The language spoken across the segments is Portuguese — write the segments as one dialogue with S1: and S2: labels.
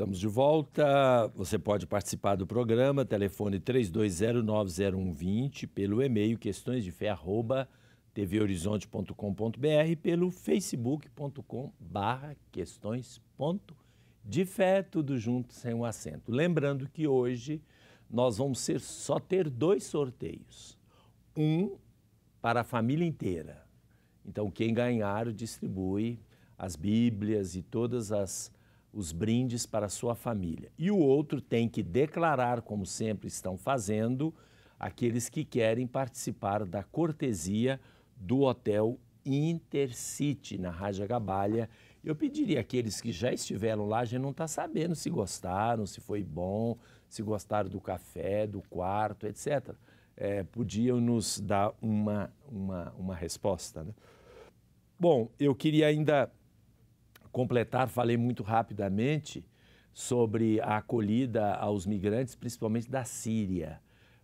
S1: Estamos de volta. Você pode participar do programa, telefone 32090120, pelo e-mail questões de fé, arroba, tvhorizonte.com.br, pelo facebook.com barra questões ponto de fé, tudo junto, sem um acento. Lembrando que hoje nós vamos ser, só ter dois sorteios. Um para a família inteira. Então, quem ganhar distribui as Bíblias e todas as os brindes para sua família. E o outro tem que declarar, como sempre estão fazendo, aqueles que querem participar da cortesia do hotel Intercity na Rádio Gabalha. Eu pediria aqueles que já estiveram lá, já não está sabendo se gostaram, se foi bom, se gostaram do café, do quarto, etc. É, podiam nos dar uma, uma, uma resposta. Né? Bom, eu queria ainda completar, falei muito rapidamente sobre a acolhida aos migrantes, principalmente da Síria.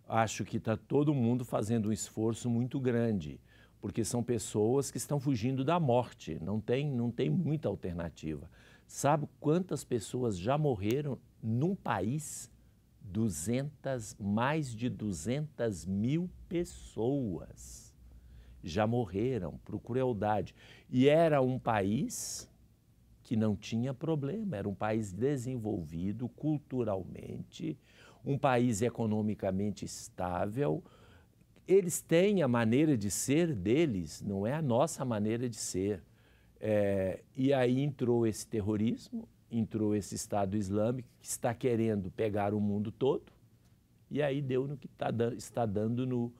S1: Acho que está todo mundo fazendo um esforço muito grande, porque são pessoas que estão fugindo da morte, não tem, não tem muita alternativa. Sabe quantas pessoas já morreram num país? 200, mais de 200 mil pessoas já morreram por crueldade. E era um país que não tinha problema, era um país desenvolvido culturalmente, um país economicamente estável. Eles têm a maneira de ser deles, não é a nossa maneira de ser. É, e aí entrou esse terrorismo, entrou esse Estado Islâmico que está querendo pegar o mundo todo, e aí deu no que tá, está dando no,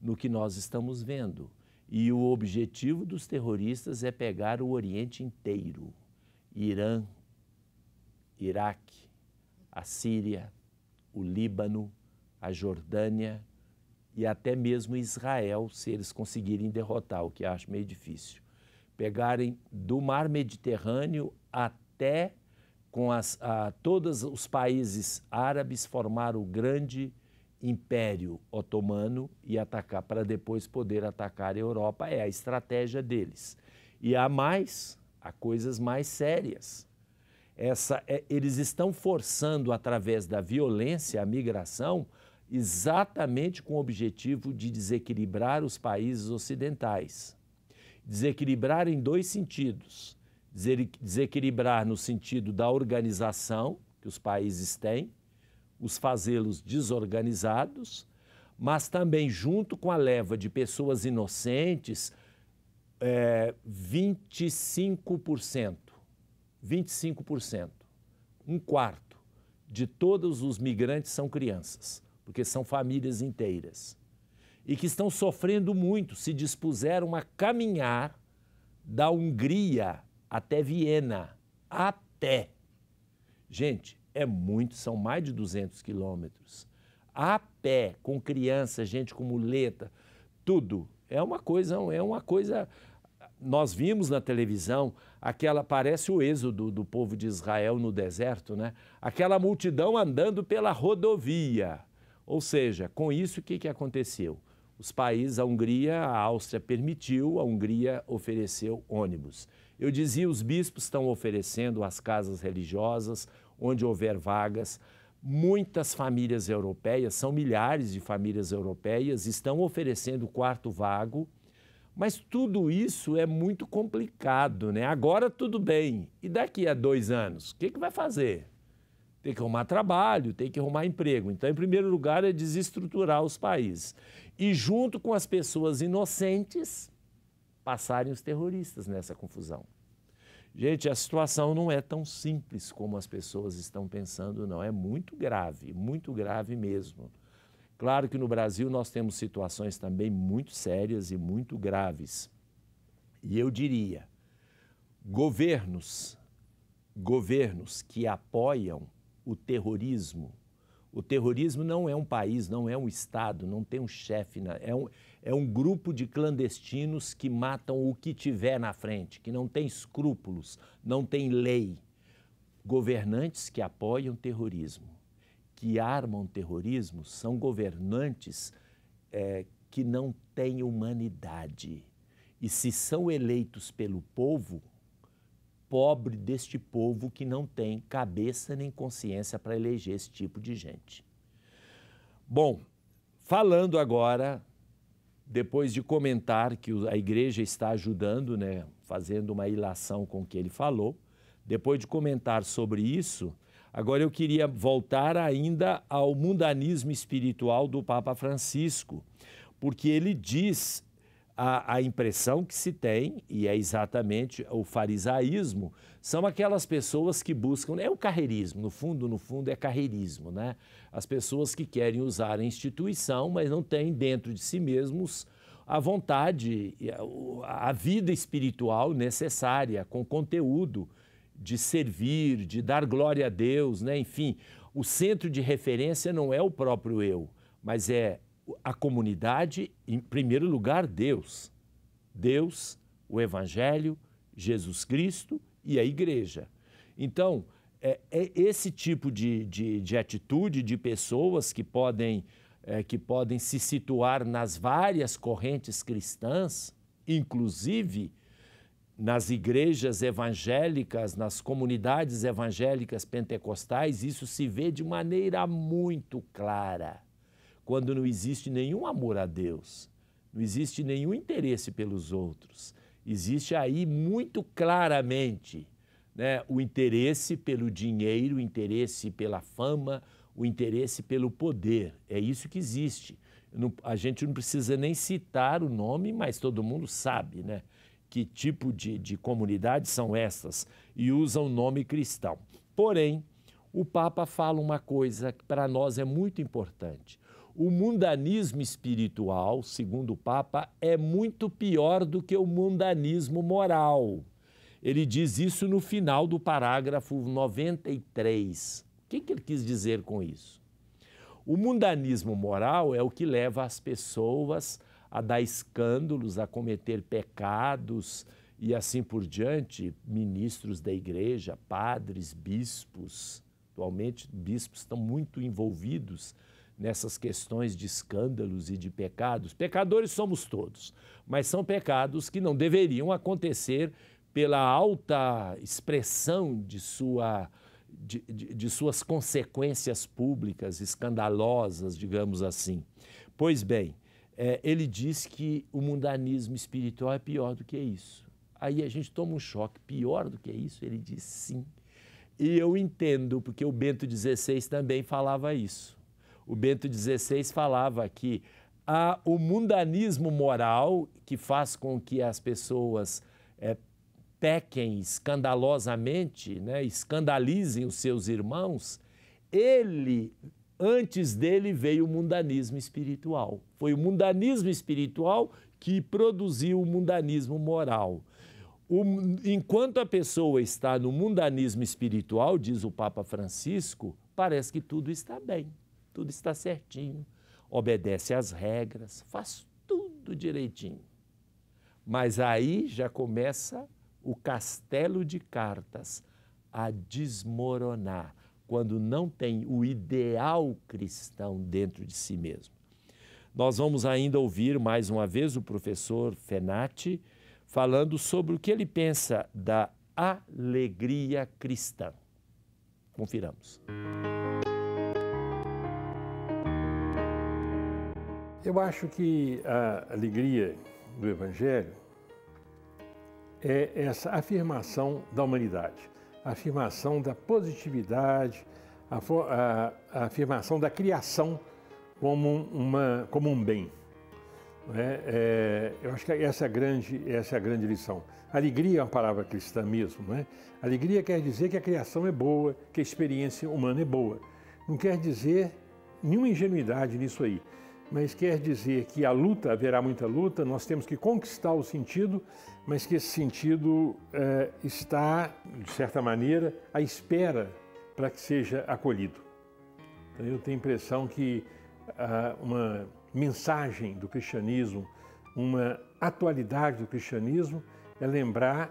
S1: no que nós estamos vendo. E o objetivo dos terroristas é pegar o Oriente inteiro. Irã, Iraque, a Síria, o Líbano, a Jordânia e até mesmo Israel, se eles conseguirem derrotar, o que acho meio difícil. Pegarem do mar Mediterrâneo até com as, a, todos os países árabes formar o grande império otomano e atacar, para depois poder atacar a Europa. É a estratégia deles. E há mais, a coisas mais sérias. Essa, é, eles estão forçando, através da violência, a migração, exatamente com o objetivo de desequilibrar os países ocidentais. Desequilibrar em dois sentidos: desequilibrar no sentido da organização que os países têm, os fazê-los desorganizados, mas também junto com a leva de pessoas inocentes é, 25%, 25%, um quarto de todos os migrantes são crianças, porque são famílias inteiras, e que estão sofrendo muito, se dispuseram a caminhar da Hungria até Viena, até. Gente, é muito, são mais de 200 quilômetros. A pé, com criança, gente com muleta, tudo é uma coisa, é uma coisa. Nós vimos na televisão aquela parece o êxodo do povo de Israel no deserto, né? Aquela multidão andando pela rodovia. Ou seja, com isso o que, que aconteceu? Os países, a Hungria, a Áustria permitiu, a Hungria ofereceu ônibus. Eu dizia, os bispos estão oferecendo as casas religiosas, onde houver vagas. Muitas famílias europeias, são milhares de famílias europeias, estão oferecendo quarto vago, mas tudo isso é muito complicado, né? Agora tudo bem. E daqui a dois anos, o que, que vai fazer? Tem que arrumar trabalho, tem que arrumar emprego. Então, em primeiro lugar, é desestruturar os países. E junto com as pessoas inocentes, passarem os terroristas nessa confusão. Gente, a situação não é tão simples como as pessoas estão pensando, não. É muito grave, muito grave mesmo. Claro que no Brasil nós temos situações também muito sérias e muito graves. E eu diria, governos, governos que apoiam o terrorismo. O terrorismo não é um país, não é um Estado, não tem um chefe, é um, é um grupo de clandestinos que matam o que tiver na frente, que não tem escrúpulos, não tem lei. Governantes que apoiam terrorismo, que armam terrorismo, são governantes é, que não têm humanidade. E se são eleitos pelo povo, pobre deste povo que não tem cabeça nem consciência para eleger esse tipo de gente. Bom, falando agora depois de comentar que a igreja está ajudando, né, fazendo uma ilação com o que ele falou, depois de comentar sobre isso, agora eu queria voltar ainda ao mundanismo espiritual do Papa Francisco, porque ele diz a, a impressão que se tem, e é exatamente o farisaísmo, são aquelas pessoas que buscam, é o carreirismo, no fundo, no fundo é carreirismo, né? As pessoas que querem usar a instituição, mas não têm dentro de si mesmos a vontade, a vida espiritual necessária, com conteúdo de servir, de dar glória a Deus, né? Enfim, o centro de referência não é o próprio eu, mas é a comunidade, em primeiro lugar, Deus. Deus, o Evangelho, Jesus Cristo e a igreja. Então, é, é esse tipo de, de, de, atitude de pessoas que podem, é, que podem se situar nas várias correntes cristãs, inclusive nas igrejas evangélicas, nas comunidades evangélicas pentecostais, isso se vê de maneira muito clara quando não existe nenhum amor a Deus, não existe nenhum interesse pelos outros. Existe aí muito claramente né, o interesse pelo dinheiro, o interesse pela fama, o interesse pelo poder. É isso que existe. Não, a gente não precisa nem citar o nome, mas todo mundo sabe né, que tipo de, de comunidades são essas e usam o nome cristão. Porém, o Papa fala uma coisa que para nós é muito importante. O mundanismo espiritual, segundo o Papa, é muito pior do que o mundanismo moral. Ele diz isso no final do parágrafo 93. O que, que ele quis dizer com isso? O mundanismo moral é o que leva as pessoas a dar escândalos, a cometer pecados e assim por diante. Ministros da igreja, padres, bispos, atualmente bispos estão muito envolvidos nessas questões de escândalos e de pecados. Pecadores somos todos, mas são pecados que não deveriam acontecer pela alta expressão de, sua, de, de, de suas consequências públicas, escandalosas, digamos assim. Pois bem, é, ele diz que o mundanismo espiritual é pior do que isso. Aí a gente toma um choque. Pior do que isso? Ele diz sim. E eu entendo, porque o Bento XVI também falava isso. O Bento XVI falava que há o mundanismo moral que faz com que as pessoas é, pequem escandalosamente, né, escandalizem os seus irmãos. Ele, antes dele, veio o mundanismo espiritual. Foi o mundanismo espiritual que produziu o mundanismo moral. O, enquanto a pessoa está no mundanismo espiritual, diz o Papa Francisco, parece que tudo está bem tudo está certinho, obedece às regras, faz tudo direitinho. Mas aí já começa o castelo de cartas a desmoronar quando não tem o ideal cristão dentro de si mesmo. Nós vamos ainda ouvir mais uma vez o professor Fenati falando sobre o que ele pensa da alegria
S2: cristã. Confiramos. Eu acho que a alegria do Evangelho é essa afirmação da humanidade, a afirmação da positividade, a, a, a afirmação da criação como, uma, como um bem. É, é, eu acho que essa é, a grande, essa é a grande lição. Alegria é uma palavra cristã mesmo. Não é? Alegria quer dizer que a criação é boa, que a experiência humana é boa. Não quer dizer nenhuma ingenuidade nisso aí mas quer dizer que a luta, haverá muita luta, nós temos que conquistar o sentido, mas que esse sentido eh, está, de certa maneira, à espera para que seja acolhido. Então, eu tenho a impressão que ah, uma mensagem do cristianismo, uma atualidade do cristianismo, é lembrar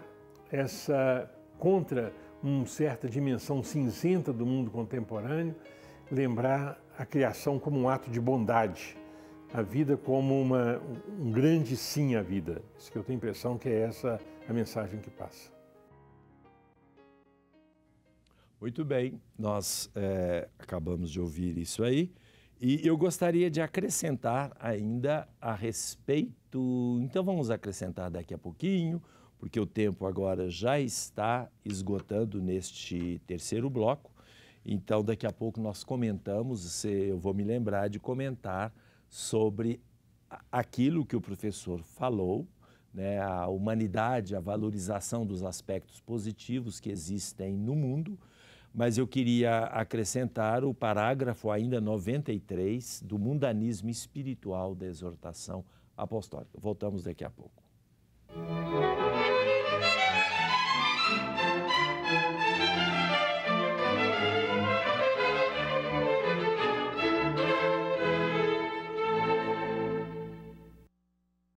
S2: essa contra uma certa dimensão cinzenta do mundo contemporâneo, lembrar a criação como um ato de bondade, a vida como uma, um grande sim à vida. Isso que eu tenho a impressão que é essa a mensagem que passa.
S1: Muito bem, nós é, acabamos de ouvir isso aí. E eu gostaria de acrescentar ainda a respeito. Então vamos acrescentar daqui a pouquinho, porque o tempo agora já está esgotando neste terceiro bloco. Então daqui a pouco nós comentamos, eu vou me lembrar de comentar sobre aquilo que o professor falou, né, a humanidade, a valorização dos aspectos positivos que existem no mundo, mas eu queria acrescentar o parágrafo ainda 93 do mundanismo espiritual da exortação apostólica. Voltamos daqui a pouco.